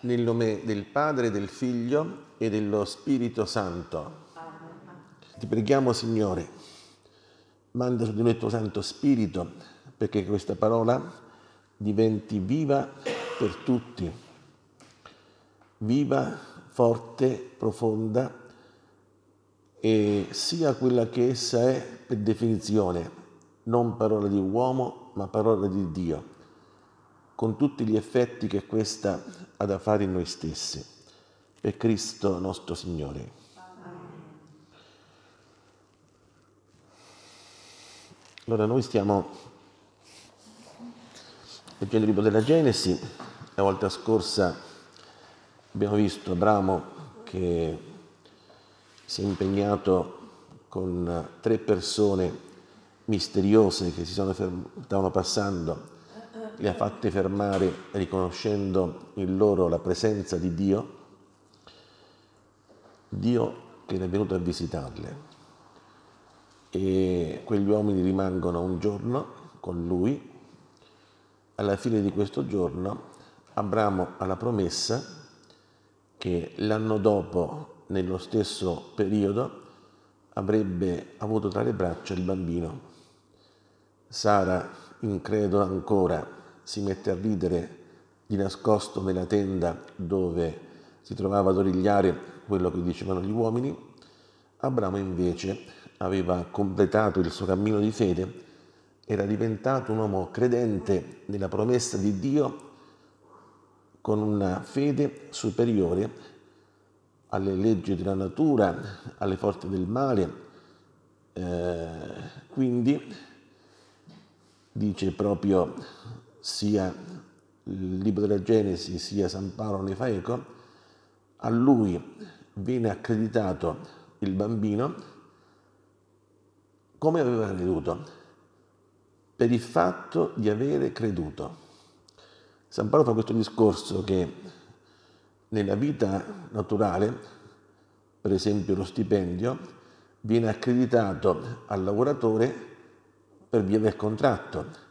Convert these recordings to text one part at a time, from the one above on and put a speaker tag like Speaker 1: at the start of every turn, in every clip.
Speaker 1: Nel nome del Padre, del Figlio e dello Spirito Santo. Ti preghiamo, Signore, manda su di noi il tuo Santo Spirito perché questa parola diventi viva per tutti, viva, forte, profonda e sia quella che essa è per definizione, non parola di uomo ma parola di Dio con tutti gli effetti che questa ha da fare in noi stessi. Per Cristo nostro Signore. Allora noi stiamo leggendo il libro della Genesi, la volta scorsa abbiamo visto Abramo che si è impegnato con tre persone misteriose che si sono ferm- stavano passando li ha fatti fermare riconoscendo in loro la presenza di Dio, Dio che è venuto a visitarle. E quegli uomini rimangono un giorno con lui. Alla fine di questo giorno Abramo ha la promessa che l'anno dopo, nello stesso periodo, avrebbe avuto tra le braccia il bambino. Sara, incredo ancora, si mette a ridere di nascosto nella tenda dove si trovava ad origliare quello che dicevano gli uomini, Abramo invece aveva completato il suo cammino di fede, era diventato un uomo credente nella promessa di Dio con una fede superiore alle leggi della natura, alle forze del male. Eh, quindi dice proprio sia il libro della Genesi, sia San Paolo ne fa eco, a lui viene accreditato il bambino come aveva creduto, per il fatto di avere creduto. San Paolo fa questo discorso che nella vita naturale, per esempio lo stipendio, viene accreditato al lavoratore per via del contratto,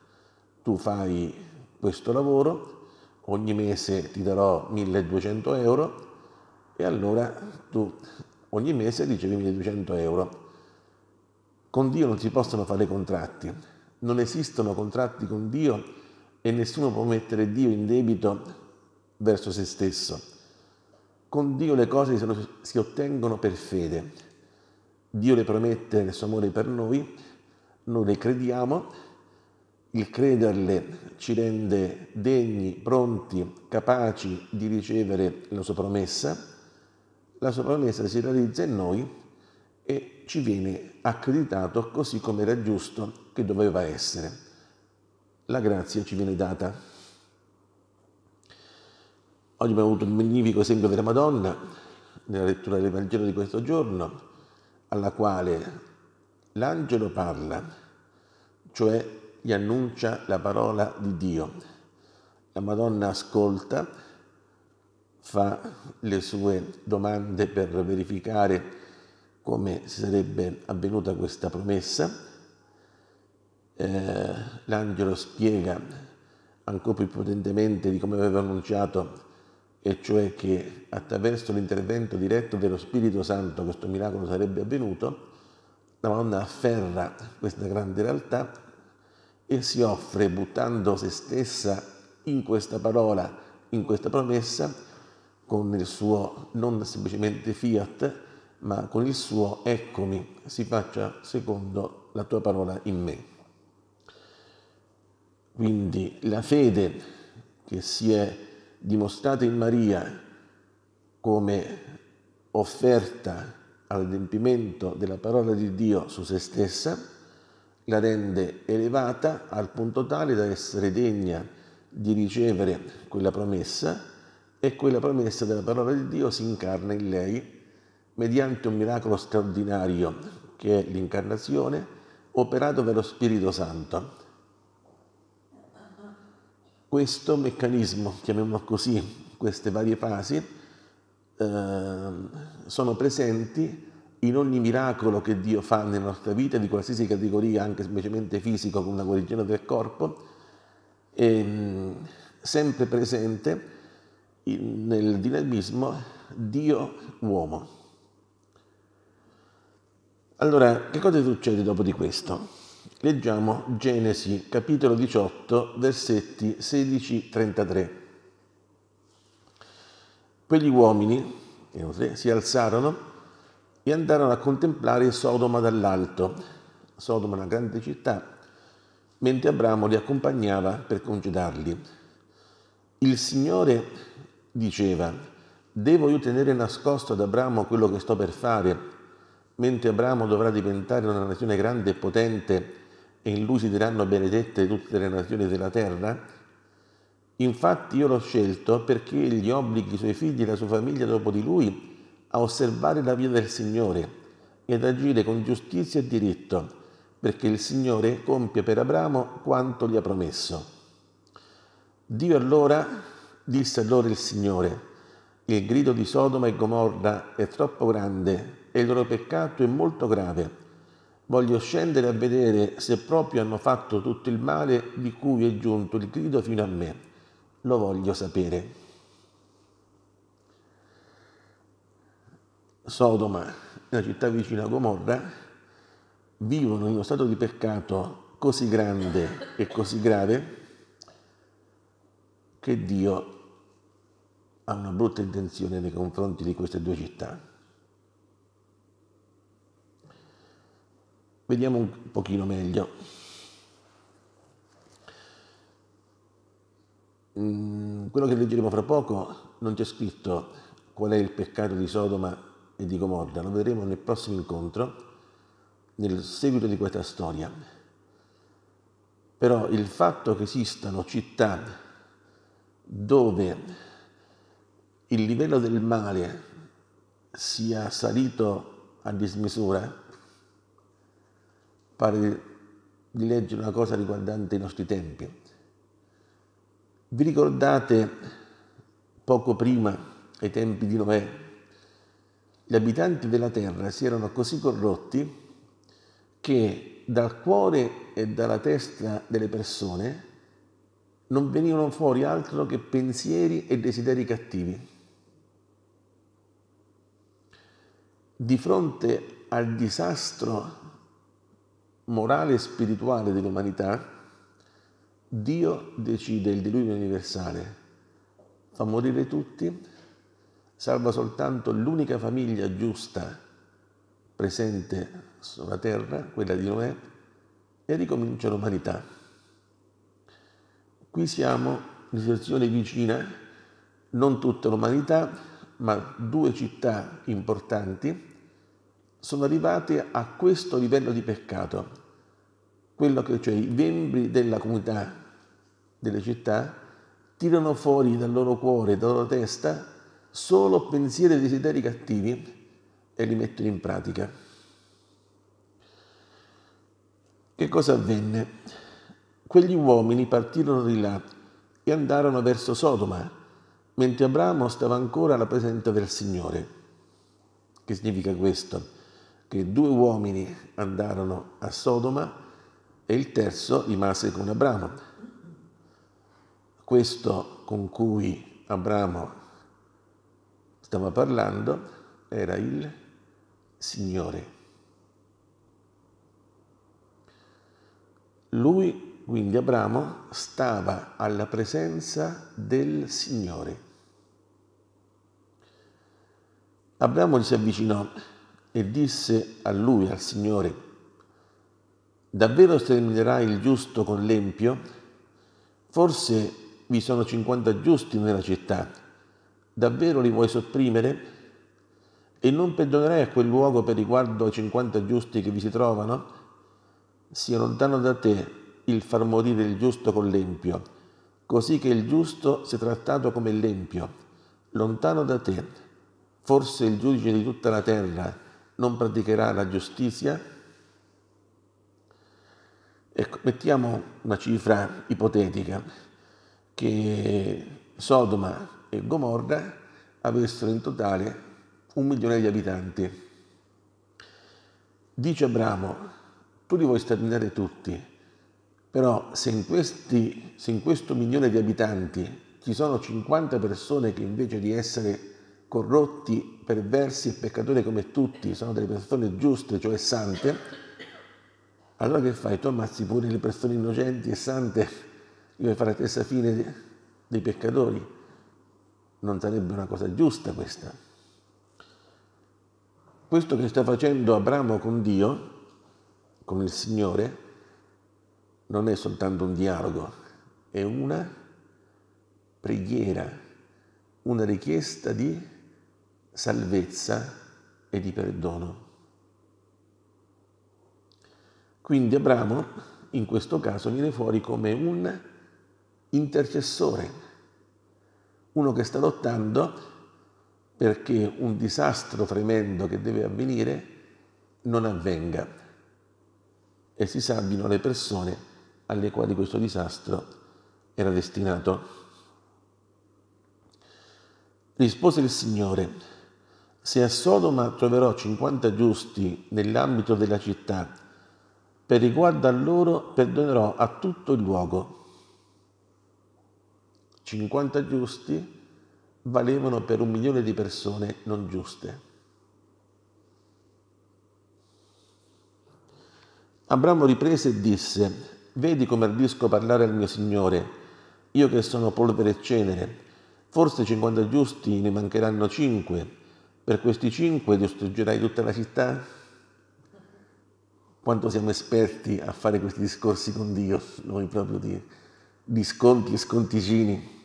Speaker 1: tu fai questo lavoro, ogni mese ti darò 1200 euro e allora tu ogni mese ricevi 1200 euro. Con Dio non si possono fare contratti, non esistono contratti con Dio e nessuno può mettere Dio in debito verso se stesso. Con Dio le cose si ottengono per fede. Dio le promette nel suo amore per noi, noi le crediamo il crederle ci rende degni, pronti, capaci di ricevere la sua promessa. La sua promessa si realizza in noi e ci viene accreditato così come era giusto che doveva essere. La grazia ci viene data. Oggi abbiamo avuto il magnifico esempio della Madonna nella lettura del Vangelo di questo giorno, alla quale l'angelo parla, cioè gli annuncia la parola di Dio. La Madonna ascolta, fa le sue domande per verificare come sarebbe avvenuta questa promessa. Eh, l'angelo spiega ancora più potentemente di come aveva annunciato, e cioè che attraverso l'intervento diretto dello Spirito Santo questo miracolo sarebbe avvenuto, la Madonna afferra questa grande realtà e si offre buttando se stessa in questa parola, in questa promessa, con il suo non semplicemente fiat, ma con il suo eccomi, si faccia secondo la tua parola in me. Quindi la fede che si è dimostrata in Maria come offerta all'adempimento della parola di Dio su se stessa, la rende elevata al punto tale da essere degna di ricevere quella promessa e quella promessa della parola di Dio si incarna in lei mediante un miracolo straordinario che è l'incarnazione operato dallo Spirito Santo. Questo meccanismo, chiamiamolo così, queste varie fasi, eh, sono presenti in ogni miracolo che Dio fa nella nostra vita, di qualsiasi categoria, anche semplicemente fisico, con la guarigione del corpo, è ehm, sempre presente nel dinamismo Dio uomo. Allora, che cosa succede dopo di questo? Leggiamo Genesi capitolo 18 versetti 16-33. Quegli uomini, si alzarono e andarono a contemplare Sodoma dall'alto. Sodoma è una grande città, mentre Abramo li accompagnava per congedarli. Il Signore diceva, devo io tenere nascosto ad Abramo quello che sto per fare, mentre Abramo dovrà diventare una nazione grande e potente e in lui si diranno benedette tutte le nazioni della terra? Infatti io l'ho scelto perché gli obblighi i suoi figli e la sua famiglia dopo di lui a osservare la via del Signore e ad agire con giustizia e diritto, perché il Signore compie per Abramo quanto gli ha promesso. Dio allora disse allora il Signore, il grido di Sodoma e Gomorra è troppo grande e il loro peccato è molto grave. Voglio scendere a vedere se proprio hanno fatto tutto il male di cui è giunto il grido fino a me. Lo voglio sapere. Sodoma, la città vicina a Gomorra, vivono in uno stato di peccato così grande e così grave che Dio ha una brutta intenzione nei confronti di queste due città. Vediamo un pochino meglio. Mm, quello che leggeremo fra poco non c'è scritto qual è il peccato di Sodoma e di Gomorra. Lo vedremo nel prossimo incontro, nel seguito di questa storia. Però il fatto che esistano città dove il livello del male sia salito a dismisura, pare di leggere una cosa riguardante i nostri tempi. Vi ricordate poco prima, ai tempi di Noè, gli abitanti della terra si erano così corrotti che dal cuore e dalla testa delle persone non venivano fuori altro che pensieri e desideri cattivi. Di fronte al disastro morale e spirituale dell'umanità, Dio decide il diluvio universale, fa morire tutti, salva soltanto l'unica famiglia giusta presente sulla terra, quella di Noè, e ricomincia l'umanità. Qui siamo in situazione vicina, non tutta l'umanità, ma due città importanti sono arrivate a questo livello di peccato, quello che cioè i membri della comunità delle città tirano fuori dal loro cuore, dalla loro testa, solo pensieri e desideri cattivi e li mettono in pratica. Che cosa avvenne? Quegli uomini partirono di là e andarono verso Sodoma, mentre Abramo stava ancora alla presenza del Signore. Che significa questo? Che due uomini andarono a Sodoma e il terzo rimase con Abramo. Questo con cui Abramo stava parlando era il Signore. Lui, quindi Abramo, stava alla presenza del Signore. Abramo gli si avvicinò e disse a lui, al Signore, Davvero sterminerai il giusto con l'empio? Forse vi sono 50 giusti nella città davvero li vuoi sopprimere? E non perdonerai a quel luogo per riguardo ai 50 giusti che vi si trovano? Sia lontano da te il far morire il giusto con l'empio, così che il giusto sia trattato come l'empio. Lontano da te, forse il giudice di tutta la terra non praticherà la giustizia? Ecco, mettiamo una cifra ipotetica, che Sodoma e Gomorra avessero in totale un milione di abitanti. Dice Abramo, tu li vuoi sterminare tutti, però se in, questi, se in questo milione di abitanti ci sono 50 persone che invece di essere corrotti, perversi e peccatori come tutti sono delle persone giuste, cioè sante, allora che fai? Tu ammazzi pure le persone innocenti e sante, devi fare la stessa fine dei peccatori. Non sarebbe una cosa giusta questa. Questo che sta facendo Abramo con Dio, con il Signore, non è soltanto un dialogo, è una preghiera, una richiesta di salvezza e di perdono. Quindi Abramo in questo caso viene fuori come un intercessore, uno che sta lottando perché un disastro tremendo che deve avvenire non avvenga e si sabbino le persone alle quali questo disastro era destinato. Rispose il Signore, se a Sodoma troverò 50 giusti nell'ambito della città, per riguardo a loro perdonerò a tutto il luogo. 50 giusti valevano per un milione di persone non giuste. Abramo riprese e disse, vedi come ardisco parlare al mio Signore, io che sono polvere e cenere, forse 50 giusti ne mancheranno 5, per questi 5 distruggerai tutta la città? Quanto siamo esperti a fare questi discorsi con Dio, noi proprio di, di sconti e sconticini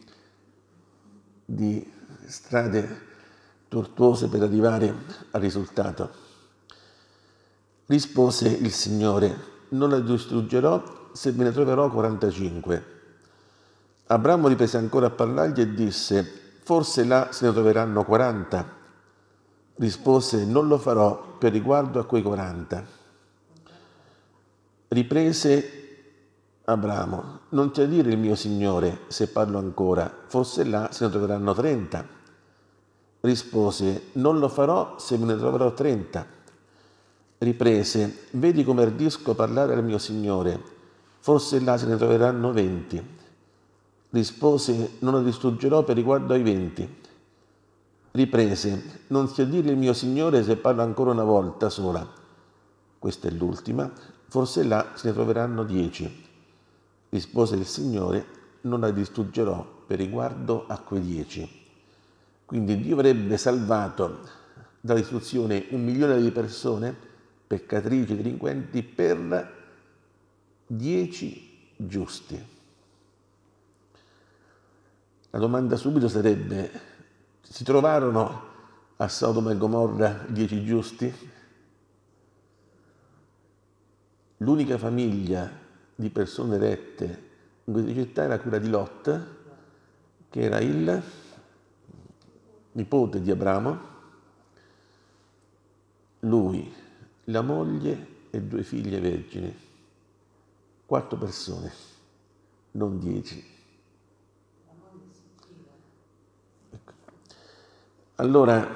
Speaker 1: di strade tortuose per arrivare al risultato. Rispose il Signore, non la distruggerò se me ne troverò 45. Abramo riprese ancora a parlargli e disse, forse là se ne troveranno 40. Rispose, non lo farò per riguardo a quei 40. Riprese Abramo, non ti dire il mio Signore, se parlo ancora, forse là se ne troveranno trenta. Rispose, non lo farò se me ne troverò trenta. Riprese, vedi come ardisco parlare al mio Signore, forse là se ne troveranno venti. Rispose, non lo distruggerò per riguardo ai venti. Riprese, non c'è dire il mio Signore se parlo ancora una volta sola. Questa è l'ultima, forse là se ne troveranno dieci rispose il Signore, non la distruggerò per riguardo a quei dieci. Quindi Dio avrebbe salvato dalla distruzione un milione di persone, peccatrici, delinquenti, per dieci giusti. La domanda subito sarebbe, si trovarono a Sodoma e Gomorra dieci giusti? L'unica famiglia di persone rette in queste città era quella di Lot, che era il nipote di Abramo, lui, la moglie e due figlie vergini, quattro persone, non dieci. Ecco. Allora,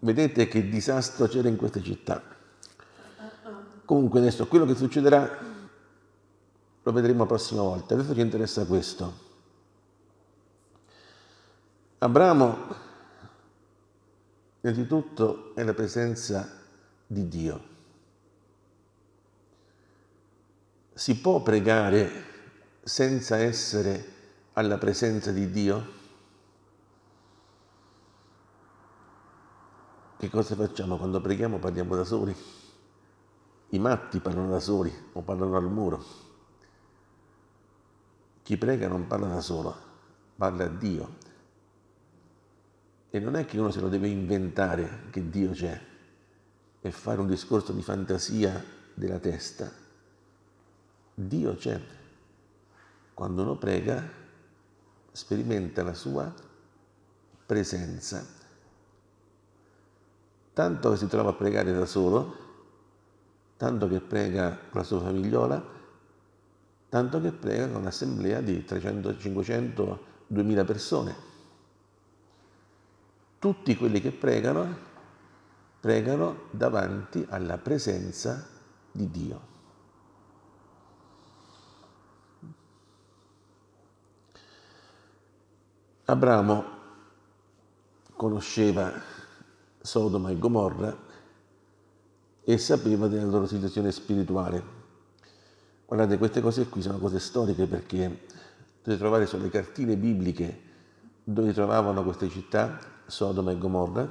Speaker 1: vedete che disastro c'era in queste città. Comunque adesso quello che succederà lo vedremo la prossima volta. Adesso che interessa questo. Abramo, innanzitutto, è la presenza di Dio. Si può pregare senza essere alla presenza di Dio? Che cosa facciamo quando preghiamo? Parliamo da soli. I matti parlano da soli o parlano al muro. Chi prega non parla da solo, parla a Dio. E non è che uno se lo deve inventare che Dio c'è e fare un discorso di fantasia della testa. Dio c'è. Quando uno prega, sperimenta la sua presenza. Tanto che si trova a pregare da solo, tanto che prega con la sua famigliola, tanto che prega con un'assemblea di 300, 500, 2000 persone. Tutti quelli che pregano, pregano davanti alla presenza di Dio. Abramo conosceva Sodoma e Gomorra e sapeva della loro situazione spirituale. Guardate, queste cose qui sono cose storiche perché potete trovare sulle cartine bibliche dove trovavano queste città, Sodoma e Gomorra,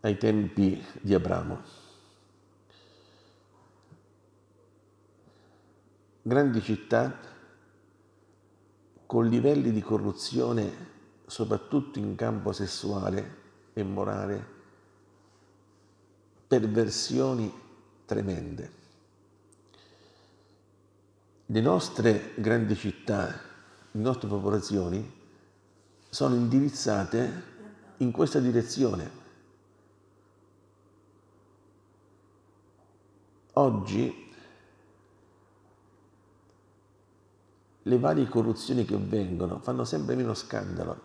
Speaker 1: ai tempi di Abramo. Grandi città con livelli di corruzione soprattutto in campo sessuale e morale, perversioni tremende le nostre grandi città, le nostre popolazioni sono indirizzate in questa direzione. Oggi le varie corruzioni che avvengono fanno sempre meno scandalo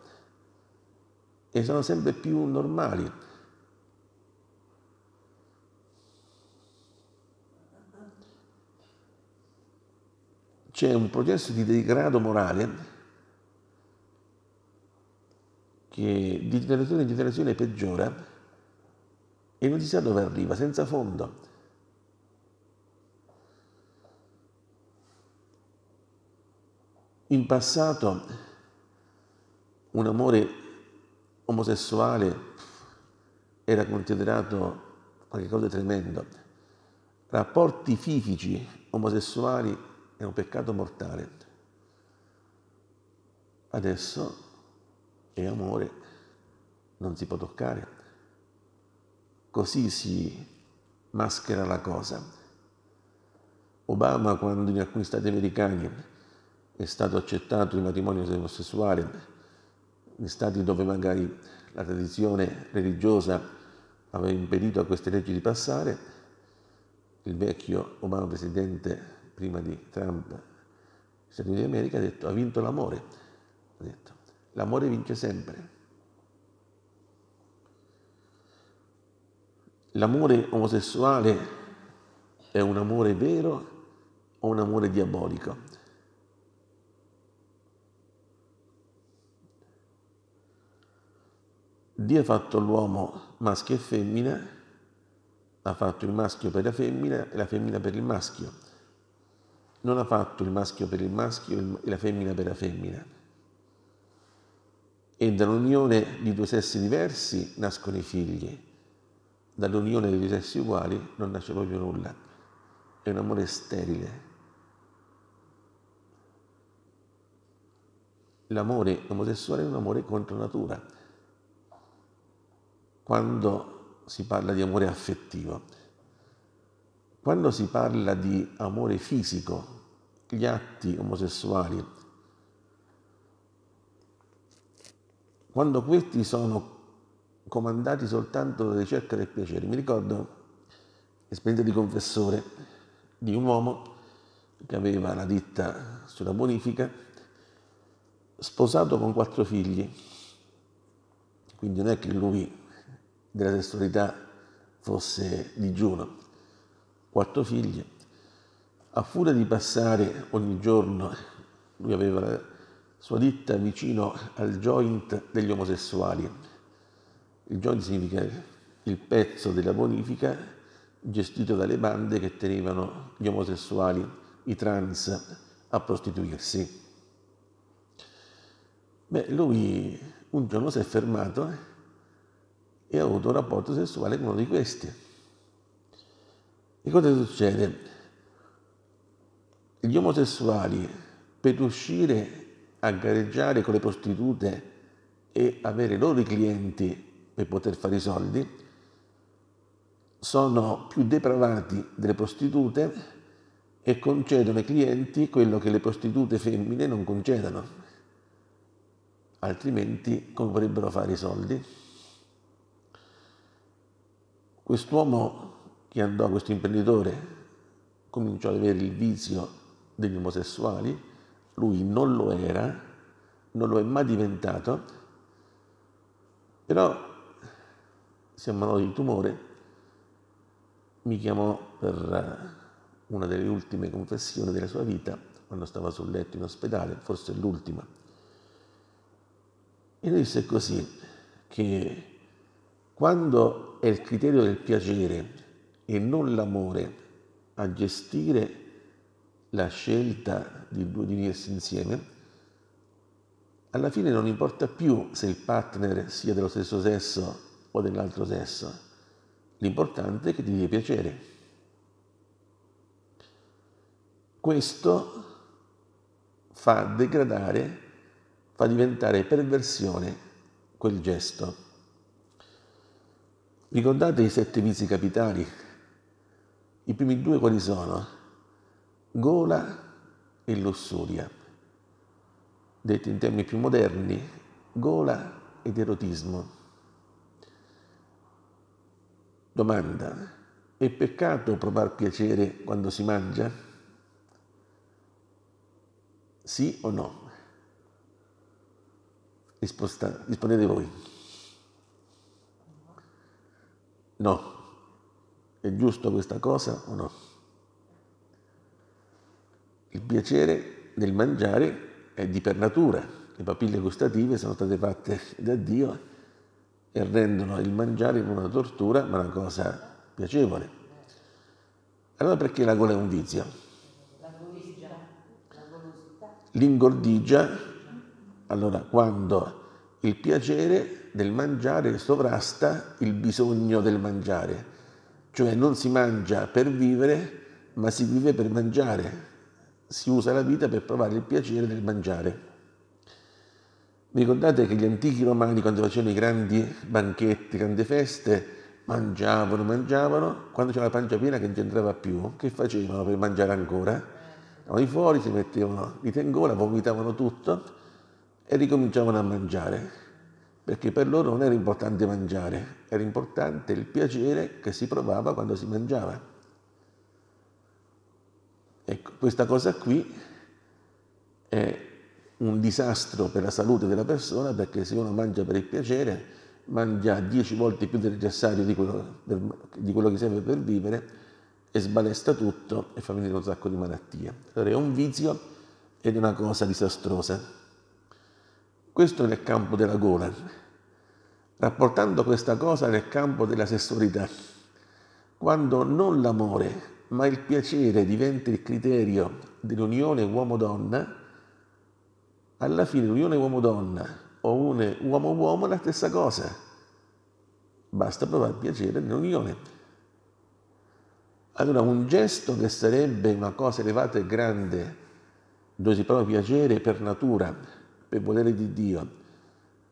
Speaker 1: e sono sempre più normali c'è un processo di degrado morale che di generazione in generazione peggiora e non si sa dove arriva, senza fondo. In passato un amore omosessuale era considerato qualcosa di tremendo. Rapporti fisici omosessuali è un peccato mortale. Adesso è amore, non si può toccare. Così si maschera la cosa. Obama, quando in alcuni stati americani è stato accettato il matrimonio omosessuale, in stati dove magari la tradizione religiosa aveva impedito a queste leggi di passare, il vecchio Obama presidente prima di Trump, Stati Uniti d'America, ha detto ha vinto l'amore. Ha detto, l'amore vince sempre. L'amore omosessuale è un amore vero o un amore diabolico? Dio ha fatto l'uomo maschio e femmina, ha fatto il maschio per la femmina e la femmina per il maschio non ha fatto il maschio per il maschio e la femmina per la femmina. E dall'unione di due sessi diversi nascono i figli, dall'unione di due sessi uguali non nasce proprio nulla. È un amore sterile. L'amore omosessuale è un amore contro natura. Quando si parla di amore affettivo, quando si parla di amore fisico, gli atti omosessuali, quando questi sono comandati soltanto dalla ricerca del piacere, mi ricordo l'esperienza di confessore di un uomo che aveva la ditta sulla bonifica, sposato con quattro figli, quindi non è che lui della sessualità fosse digiuno quattro figlie. A furia di passare ogni giorno, lui aveva la sua ditta vicino al joint degli omosessuali. Il joint significa il pezzo della bonifica gestito dalle bande che tenevano gli omosessuali, i trans, a prostituirsi. Beh, lui un giorno si è fermato e ha avuto un rapporto sessuale con uno di questi e cosa succede? Gli omosessuali per riuscire a gareggiare con le prostitute e avere i loro clienti per poter fare i soldi, sono più depravati delle prostitute e concedono ai clienti quello che le prostitute femmine non concedono. Altrimenti come potrebbero fare i soldi? Quest'uomo che andò questo imprenditore cominciò ad avere il vizio degli omosessuali, lui non lo era, non lo è mai diventato, però si ammalò di tumore, mi chiamò per una delle ultime confessioni della sua vita, quando stava sul letto in ospedale, forse l'ultima. E lui disse così, che quando è il criterio del piacere e non l'amore a gestire la scelta di due di unirsi insieme, alla fine non importa più se il partner sia dello stesso sesso o dell'altro sesso, l'importante è che ti dia piacere. Questo fa degradare, fa diventare perversione quel gesto. Ricordate i sette vizi capitali i primi due quali sono? Gola e lussuria. Detto in termini più moderni, gola ed erotismo. Domanda, è peccato provar piacere quando si mangia? Sì o no? Risposta, rispondete voi. No. È giusto questa cosa o no? Il piacere nel mangiare è di per natura, le papille gustative sono state fatte da Dio e rendono il mangiare una tortura ma una cosa piacevole. Allora perché la gola è un vizio? L'ingordigia, allora quando il piacere del mangiare sovrasta il bisogno del mangiare cioè non si mangia per vivere, ma si vive per mangiare, si usa la vita per provare il piacere del mangiare. Vi ricordate che gli antichi romani, quando facevano i grandi banchetti, grandi feste, mangiavano, mangiavano, quando c'era la pancia piena che non c'entrava più, che facevano per mangiare ancora? Andavano fuori, si mettevano di tengola, vomitavano tutto e ricominciavano a mangiare perché per loro non era importante mangiare, era importante il piacere che si provava quando si mangiava. Ecco, questa cosa qui è un disastro per la salute della persona perché se uno mangia per il piacere mangia dieci volte più del necessario di quello, per, di quello che serve per vivere e sbalesta tutto e fa venire un sacco di malattie. Allora è un vizio ed è una cosa disastrosa. Questo nel campo della gola, rapportando questa cosa nel campo della sessualità, quando non l'amore, ma il piacere diventa il criterio dell'unione uomo-donna, alla fine l'unione uomo-donna o un uomo-uomo è la stessa cosa. Basta provare piacere nell'unione. Allora un gesto che sarebbe una cosa elevata e grande, dove si prova piacere per natura, per volere di Dio,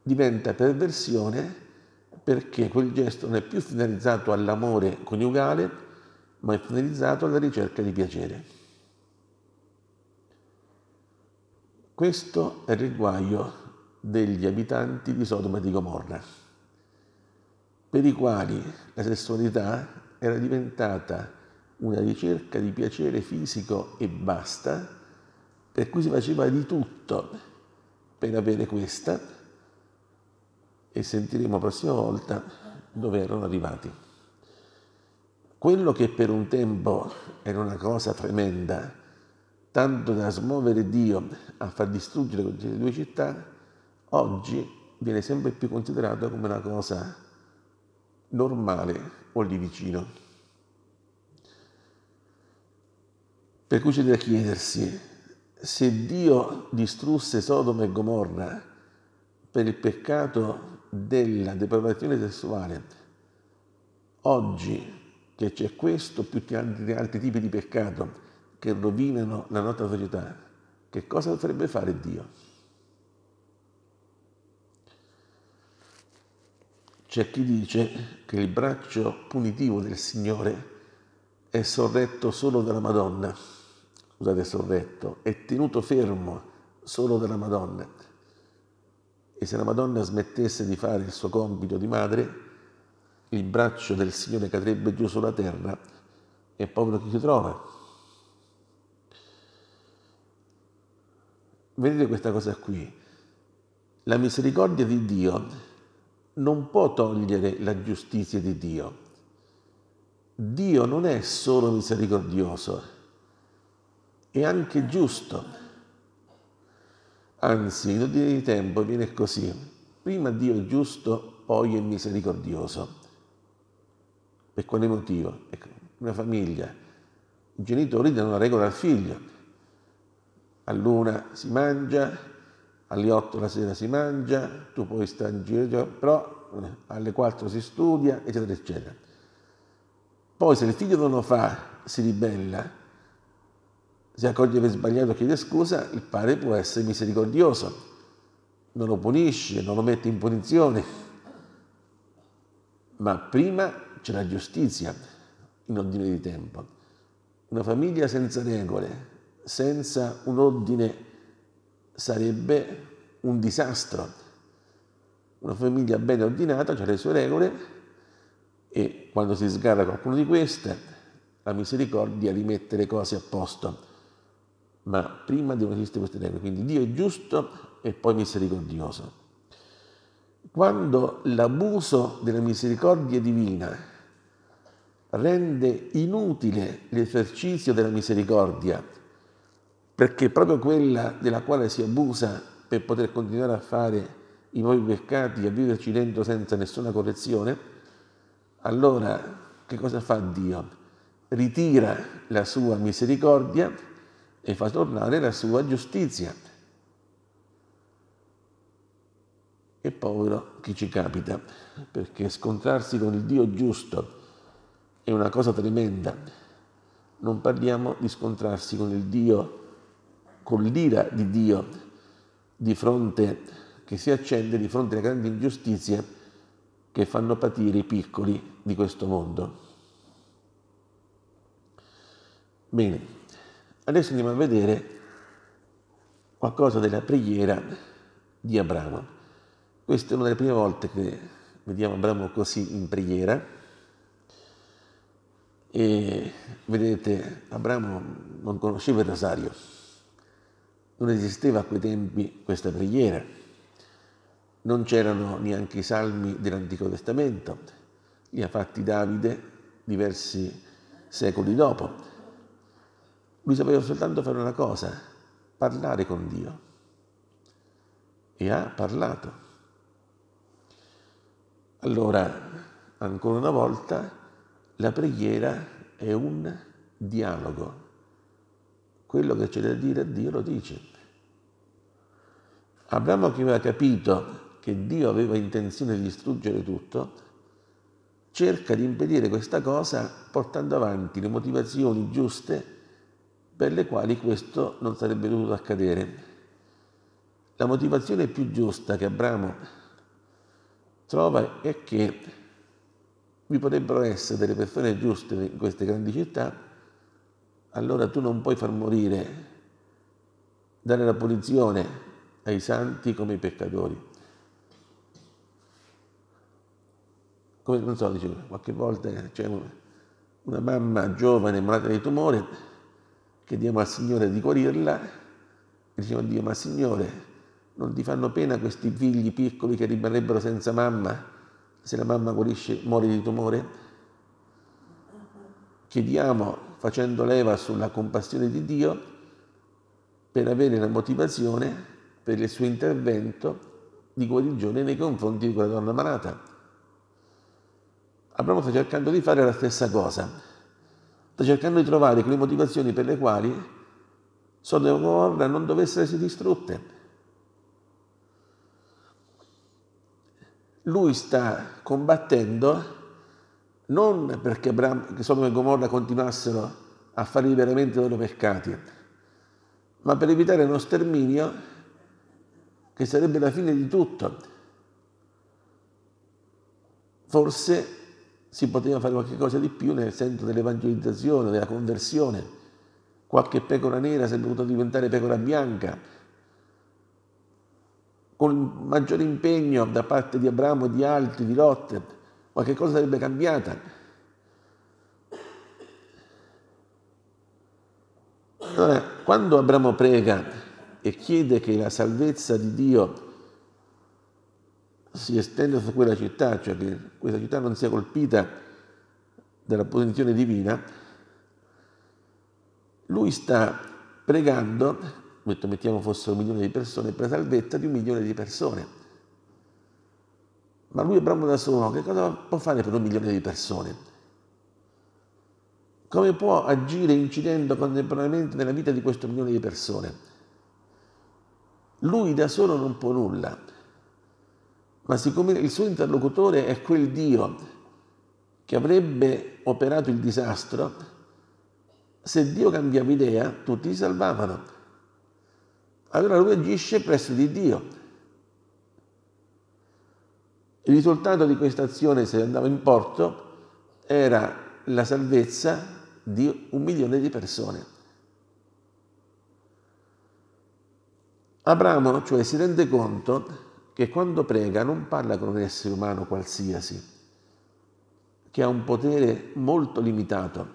Speaker 1: diventa perversione perché quel gesto non è più finalizzato all'amore coniugale, ma è finalizzato alla ricerca di piacere. Questo è il guaio degli abitanti di Sodoma e di Gomorra, per i quali la sessualità era diventata una ricerca di piacere fisico e basta, per cui si faceva di tutto per avere questa e sentiremo la prossima volta dove erano arrivati. Quello che per un tempo era una cosa tremenda, tanto da smuovere Dio a far distruggere le due città, oggi viene sempre più considerato come una cosa normale o lì vicino. Per cui c'è da chiedersi se Dio distrusse Sodoma e Gomorra per il peccato della depravazione sessuale, oggi che c'è questo più che altri, altri tipi di peccato che rovinano la nostra società, che cosa dovrebbe fare Dio? C'è chi dice che il braccio punitivo del Signore è sorretto solo dalla Madonna scusate se ho detto, è tenuto fermo solo dalla Madonna. E se la Madonna smettesse di fare il suo compito di madre, il braccio del Signore cadrebbe giù sulla terra e povero chi si trova. Vedete questa cosa qui. La misericordia di Dio non può togliere la giustizia di Dio. Dio non è solo misericordioso, è anche giusto. Anzi, in ordine di tempo viene così. Prima Dio è giusto, poi è misericordioso. Per quale motivo? Ecco, una famiglia. I genitori danno una regola al figlio. All'una si mangia, alle otto la sera si mangia, tu puoi stare in giro, però eh, alle quattro si studia, eccetera, eccetera. Poi se il figlio non lo fa, si ribella, si accorge di aver sbagliato e chiede scusa, il padre può essere misericordioso, non lo punisce, non lo mette in punizione, ma prima c'è la giustizia in ordine di tempo. Una famiglia senza regole, senza un ordine, sarebbe un disastro. Una famiglia ben ordinata ha le sue regole e quando si sgarra qualcuno di queste, la misericordia rimette le cose a posto ma prima devono esistere queste regole. Quindi Dio è giusto e poi misericordioso. Quando l'abuso della misericordia divina rende inutile l'esercizio della misericordia, perché proprio quella della quale si abusa per poter continuare a fare i propri peccati e a viverci dentro senza nessuna correzione, allora che cosa fa Dio? Ritira la sua misericordia e fa tornare la sua giustizia. E povero chi ci capita, perché scontrarsi con il Dio giusto è una cosa tremenda. Non parliamo di scontrarsi con il Dio, con l'ira di Dio, di fronte, che si accende di fronte alle grandi ingiustizie che fanno patire i piccoli di questo mondo. Bene, Adesso andiamo a vedere qualcosa della preghiera di Abramo. Questa è una delle prime volte che vediamo Abramo così in preghiera. E vedete, Abramo non conosceva il rosario, non esisteva a quei tempi questa preghiera, non c'erano neanche i salmi dell'Antico Testamento, li ha fatti Davide diversi secoli dopo. Lui sapeva soltanto fare una cosa, parlare con Dio. E ha parlato. Allora, ancora una volta, la preghiera è un dialogo. Quello che c'è da dire a Dio lo dice. Abramo che aveva capito che Dio aveva intenzione di distruggere tutto, cerca di impedire questa cosa portando avanti le motivazioni giuste per le quali questo non sarebbe dovuto accadere. La motivazione più giusta che Abramo trova è che vi potrebbero essere delle persone giuste in queste grandi città, allora tu non puoi far morire, dare la punizione ai santi come ai peccatori. Come non so, dicevo, qualche volta c'è una mamma giovane malata di tumore chiediamo al Signore di guarirla e diciamo a Dio, ma Signore, non ti fanno pena questi figli piccoli che rimarrebbero senza mamma se la mamma guarisce, muore di tumore? Chiediamo, facendo leva sulla compassione di Dio, per avere la motivazione per il suo intervento di guarigione nei confronti di quella donna malata. Abramo sta cercando di fare la stessa cosa sta cercando di trovare quelle motivazioni per le quali e Gomorra non dovessero essere distrutte. Lui sta combattendo non perché Abramo, che Sodoma e Gomorra continuassero a fare liberamente i loro peccati, ma per evitare uno sterminio che sarebbe la fine di tutto. Forse si poteva fare qualche cosa di più nel senso dell'evangelizzazione, della conversione. Qualche pecora nera sarebbe potuta diventare pecora bianca. Con maggiore impegno da parte di Abramo e di altri, di Lotte, qualche cosa sarebbe cambiata. Allora, quando Abramo prega e chiede che la salvezza di Dio si estende su quella città, cioè che questa città non sia colpita dalla posizione divina, lui sta pregando, mettiamo fosse un milione di persone, per la salvezza di un milione di persone. Ma lui è bravo da solo, che cosa può fare per un milione di persone? Come può agire incidendo contemporaneamente nella vita di questo milione di persone? Lui da solo non può nulla ma siccome il suo interlocutore è quel Dio che avrebbe operato il disastro, se Dio cambiava idea, tutti si salvavano. Allora lui agisce presso di Dio. Il risultato di questa azione, se andava in porto, era la salvezza di un milione di persone. Abramo, cioè, si rende conto che quando prega non parla con un essere umano qualsiasi, che ha un potere molto limitato.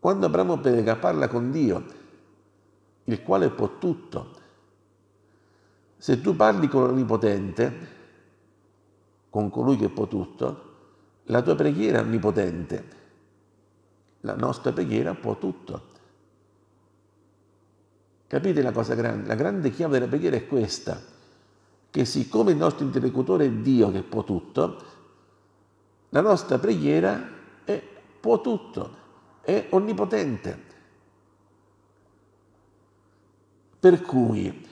Speaker 1: Quando Abramo prega parla con Dio, il quale può tutto. Se tu parli con l'Onnipotente, con colui che può tutto, la tua preghiera è onnipotente. La nostra preghiera può tutto. Capite la cosa grande? La grande chiave della preghiera è questa che siccome il nostro interlocutore è Dio che può tutto, la nostra preghiera è può tutto, è onnipotente. Per cui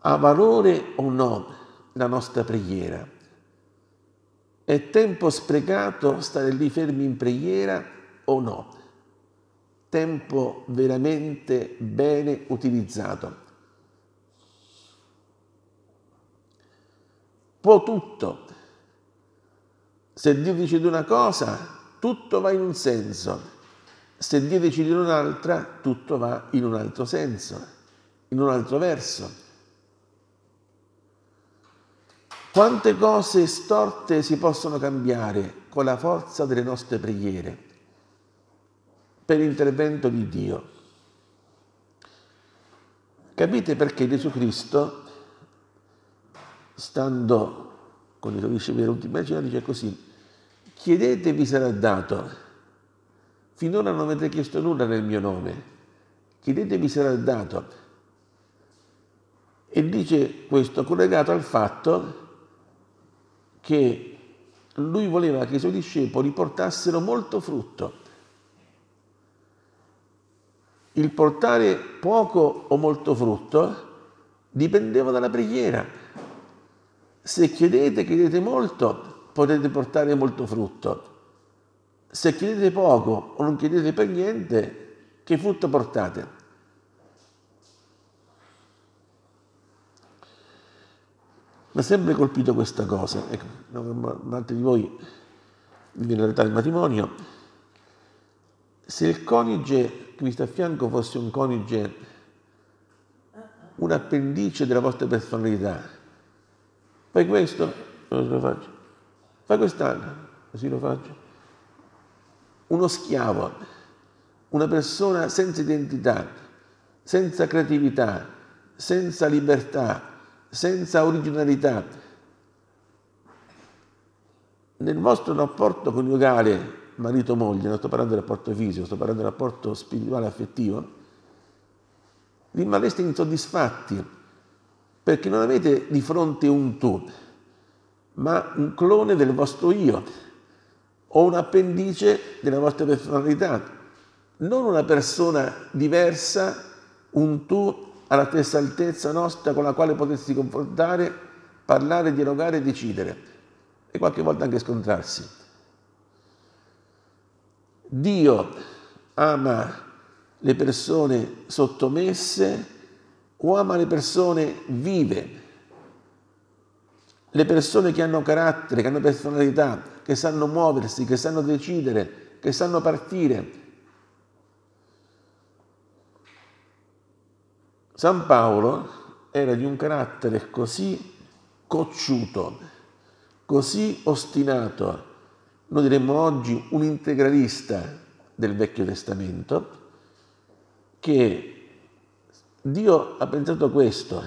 Speaker 1: ha valore o no la nostra preghiera? È tempo sprecato stare lì fermi in preghiera o no? Tempo veramente bene utilizzato. può tutto. Se Dio decide una cosa, tutto va in un senso. Se Dio decide un'altra, tutto va in un altro senso, in un altro verso. Quante cose storte si possono cambiare con la forza delle nostre preghiere per intervento di Dio. Capite perché Gesù Cristo stando con i suoi discepoli in cena, dice così, chiedete e vi sarà dato. Finora non avete chiesto nulla nel mio nome, chiedete e vi sarà dato. E dice questo collegato al fatto che lui voleva che i suoi discepoli portassero molto frutto. Il portare poco o molto frutto dipendeva dalla preghiera. Se chiedete, chiedete molto, potete portare molto frutto. Se chiedete poco o non chiedete per niente, che frutto portate? Mi ha sempre colpito questa cosa, ecco, molti di voi vive in realtà il matrimonio. Se il coniuge che vi sta a fianco fosse un coniuge, un appendice della vostra personalità, Fai questo, così lo faccio. Fai quest'altro, così lo faccio. Uno schiavo, una persona senza identità, senza creatività, senza libertà, senza originalità. Nel vostro rapporto coniugale marito-moglie, non sto parlando del rapporto fisico, sto parlando del rapporto spirituale-affettivo, rimaneste insoddisfatti perché non avete di fronte un tu, ma un clone del vostro io o un appendice della vostra personalità, non una persona diversa, un tu alla stessa altezza nostra con la quale potessi confrontare, parlare, dialogare e decidere e qualche volta anche scontrarsi. Dio ama le persone sottomesse o ama le persone vive, le persone che hanno carattere, che hanno personalità, che sanno muoversi, che sanno decidere, che sanno partire. San Paolo era di un carattere così cocciuto, così ostinato, noi diremmo oggi un integralista del Vecchio Testamento, che Dio ha pensato questo,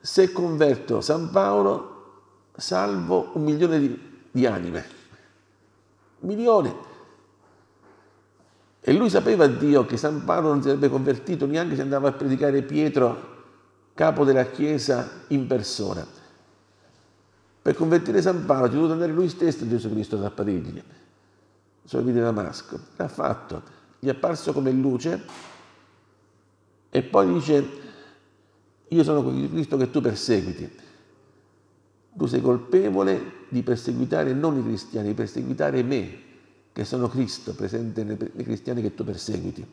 Speaker 1: se converto San Paolo salvo un milione di, di anime, milione. E lui sapeva Dio che San Paolo non si sarebbe convertito neanche se andava a predicare Pietro, capo della Chiesa, in persona. Per convertire San Paolo ci è dovuto andare lui stesso Gesù Cristo da Parigi, sulla via di Damasco. L'ha fatto, gli è apparso come luce e poi dice, io sono quello Cristo che tu perseguiti. Tu sei colpevole di perseguitare non i cristiani, di perseguitare me, che sono Cristo, presente nei cristiani che tu perseguiti.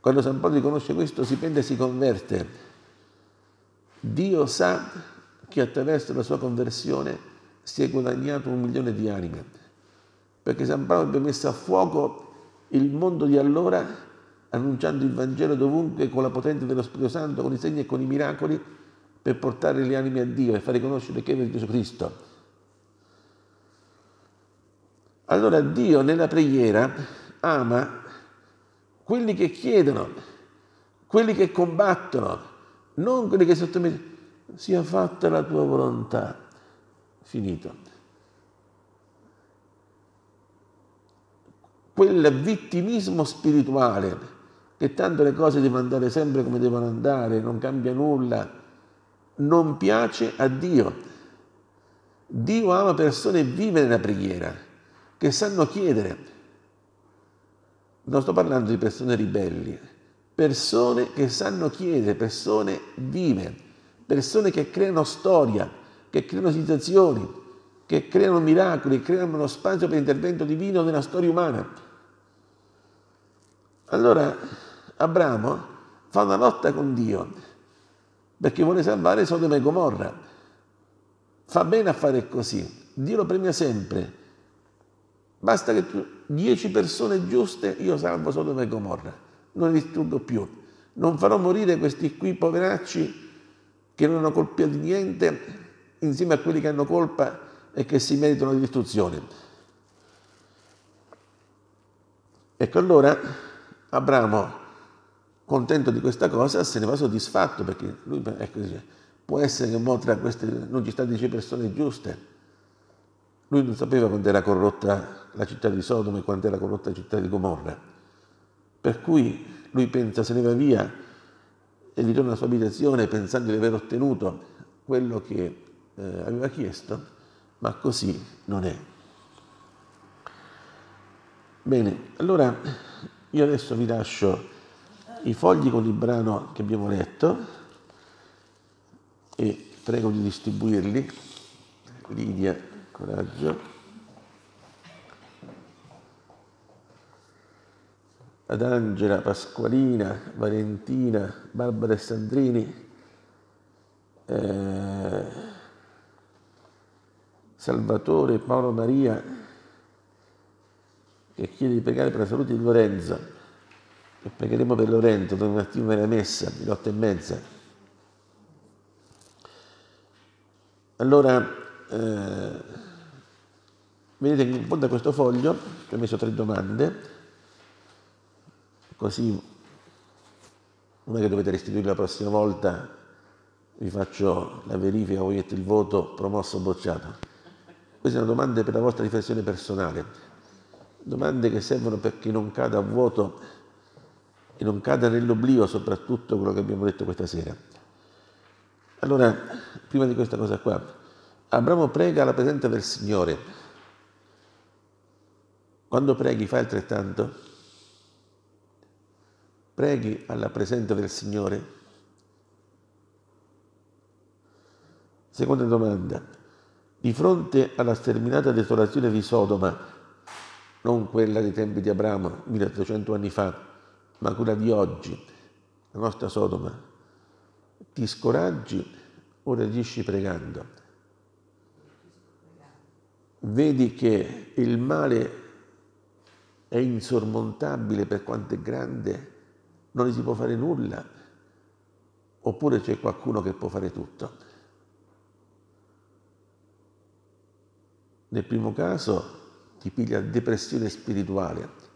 Speaker 1: Quando San Paolo riconosce questo si pende e si converte. Dio sa che attraverso la sua conversione si è guadagnato un milione di anime, perché San Paolo abbia messo a fuoco il mondo di allora annunciando il Vangelo dovunque con la potenza dello Spirito Santo, con i segni e con i miracoli per portare le anime a Dio e fare conoscere che è Gesù Cristo. Allora Dio nella preghiera ama quelli che chiedono, quelli che combattono, non quelli che sottomettono. Sia fatta la tua volontà. Finito. Quel vittimismo spirituale che tanto le cose devono andare sempre come devono andare, non cambia nulla, non piace a Dio. Dio ama persone vive nella preghiera, che sanno chiedere. Non sto parlando di persone ribelli, persone che sanno chiedere, persone vive, persone che creano storia, che creano situazioni, che creano miracoli, che creano uno spazio per l'intervento divino nella storia umana. Allora, Abramo fa una lotta con Dio perché vuole salvare Sodoma e Gomorra. Fa bene a fare così. Dio lo premia sempre. Basta che tu, dieci persone giuste, io salvo Sodoma e Gomorra. Non li distruggo più. Non farò morire questi qui poveracci che non hanno colpa di niente insieme a quelli che hanno colpa e che si meritano di distruzione. Ecco allora Abramo contento di questa cosa, se ne va soddisfatto perché lui ecco, dice, può essere che mo tra queste non ci stanno 10 persone giuste. Lui non sapeva quanto era corrotta la città di Sodoma e quanto era corrotta la città di Gomorra. Per cui lui pensa, se ne va via e ritorna alla sua abitazione pensando di aver ottenuto quello che eh, aveva chiesto, ma così non è. Bene, allora io adesso vi lascio i fogli con il brano che abbiamo letto e prego di distribuirli. Lidia, coraggio. Ad Angela, Pasqualina, Valentina, Barbara e Sandrini, eh, Salvatore, Paolo Maria, che chiede di pregare per la salute di Lorenzo e pregheremo per Lorenzo domani mattina nella messa alle otto e mezza. Allora, eh, vedete che in fondo a questo foglio ci ho messo tre domande, così una che dovete restituire la prossima volta, vi faccio la verifica, voi mettete il voto promosso o bocciato. Queste sono domande per la vostra riflessione personale, domande che servono perché non cada a vuoto e non cada nell'oblio, soprattutto quello che abbiamo detto questa sera. Allora, prima di questa cosa qua, Abramo prega la presenza del Signore. Quando preghi fai altrettanto? Preghi alla presenza del Signore? Seconda domanda. Di fronte alla sterminata desolazione di Sodoma, non quella dei tempi di Abramo, 1800 anni fa, ma quella di oggi, la nostra Sodoma, ti scoraggi o reagisci pregando? Vedi che il male è insormontabile per quanto è grande, non si può fare nulla, oppure c'è qualcuno che può fare tutto. Nel primo caso ti piglia depressione spirituale,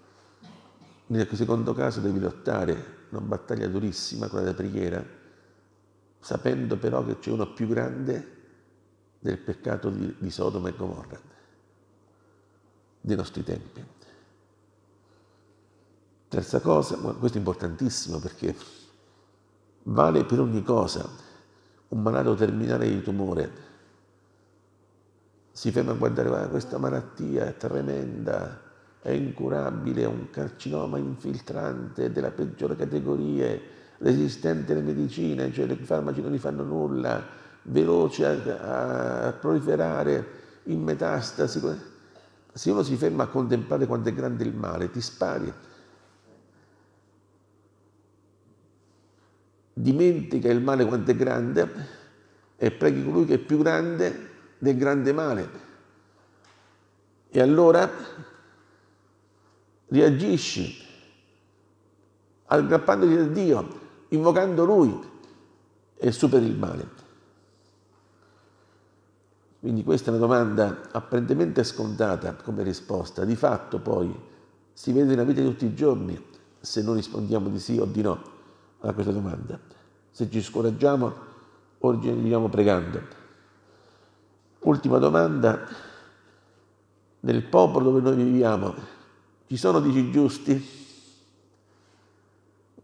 Speaker 1: nel secondo caso devi lottare una battaglia durissima, quella della preghiera, sapendo però che c'è uno più grande del peccato di, di Sodoma e Gomorra, dei nostri tempi. Terza cosa, questo è importantissimo perché vale per ogni cosa. Un malato terminale di tumore si ferma a guardare, ah, questa malattia è tremenda, è incurabile, è un carcinoma infiltrante della peggiore categoria, resistente alle medicine, cioè i farmaci non gli fanno nulla, veloce a, a proliferare in metastasi. Se uno si ferma a contemplare quanto è grande il male, ti spari. Dimentica il male quanto è grande e preghi colui che è più grande del grande male. E allora reagisci aggrappandoti a Dio, invocando Lui e superi il male. Quindi questa è una domanda apparentemente scontata come risposta, di fatto poi si vede nella vita di tutti i giorni se noi rispondiamo di sì o di no a questa domanda, se ci scoraggiamo o rigeneriniamo pregando. Ultima domanda, nel popolo dove noi viviamo ci sono, dici, giusti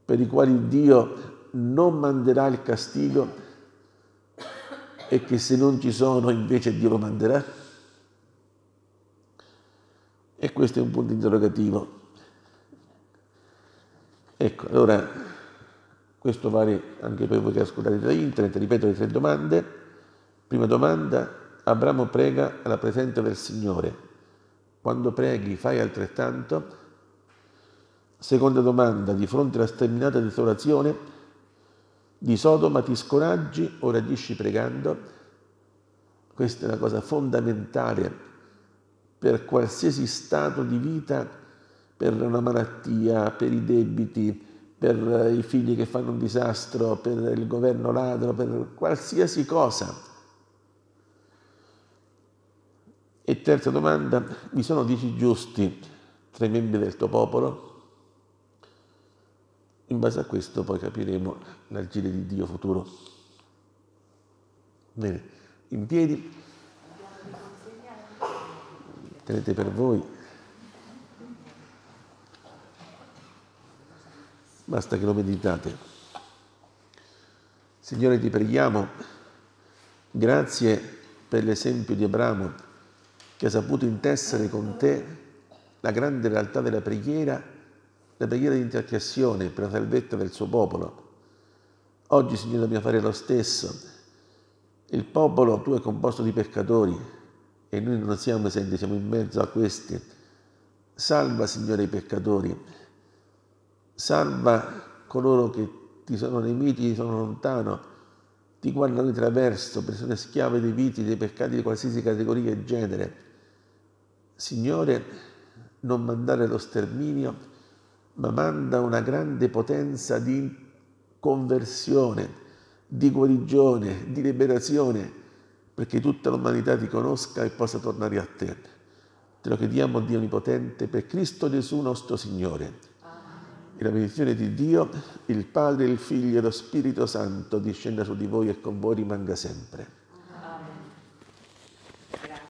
Speaker 1: per i quali Dio non manderà il castigo e che se non ci sono invece Dio lo manderà? E questo è un punto interrogativo. Ecco, allora questo vale anche per voi che ascoltate da internet, ripeto le tre domande. Prima domanda, Abramo prega alla presenza del Signore quando preghi fai altrettanto? Seconda domanda, di fronte alla sterminata desolazione di Sodoma ti scoraggi o reagisci pregando? Questa è una cosa fondamentale per qualsiasi stato di vita, per una malattia, per i debiti, per i figli che fanno un disastro, per il governo ladro, per qualsiasi cosa E terza domanda, vi sono dieci giusti tra i membri del tuo popolo? In base a questo poi capiremo l'agire di Dio futuro. Bene, in piedi. Tenete per voi. Basta che lo meditate. Signore, ti preghiamo. Grazie per l'esempio di Abramo che ha saputo intessere con te la grande realtà della preghiera, la preghiera di intercessione per la salvezza del suo popolo. Oggi, Signore, dobbiamo fare lo stesso. Il popolo tuo è composto di peccatori e noi non siamo esenti, siamo in mezzo a questi. Salva, Signore, i peccatori. Salva coloro che ti sono nemici, ti sono lontano, ti guardano di traverso, persone schiave dei viti, dei peccati di qualsiasi categoria e genere Signore, non mandare lo sterminio, ma manda una grande potenza di conversione, di guarigione, di liberazione, perché tutta l'umanità ti conosca e possa tornare a te. Te lo chiediamo, Dio Onnipotente, per Cristo Gesù nostro Signore. E la benedizione di Dio, il Padre, il Figlio e lo Spirito Santo discenda su di voi e con voi rimanga sempre.